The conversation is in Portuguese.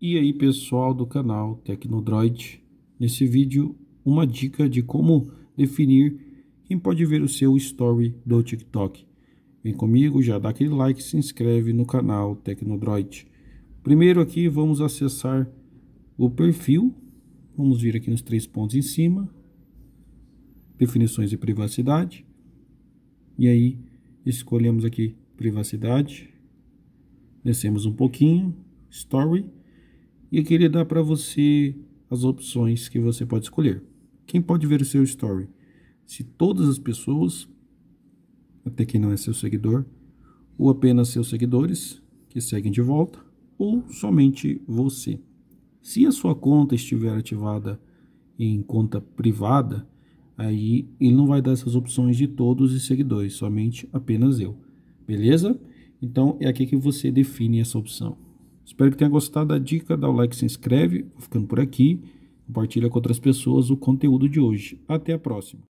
E aí pessoal do canal Tecnodroid, nesse vídeo uma dica de como definir quem pode ver o seu story do TikTok. Vem comigo, já dá aquele like, se inscreve no canal Tecnodroid. Primeiro aqui vamos acessar o perfil, vamos vir aqui nos três pontos em cima, definições de privacidade, e aí escolhemos aqui privacidade, descemos um pouquinho, story, e aqui ele dá para você as opções que você pode escolher. Quem pode ver o seu story? Se todas as pessoas, até quem não é seu seguidor, ou apenas seus seguidores, que seguem de volta, ou somente você. Se a sua conta estiver ativada em conta privada, aí ele não vai dar essas opções de todos os seguidores, somente apenas eu. Beleza? Então é aqui que você define essa opção. Espero que tenha gostado da dica, dá o like, se inscreve, vou ficando por aqui, compartilha com outras pessoas o conteúdo de hoje. Até a próxima!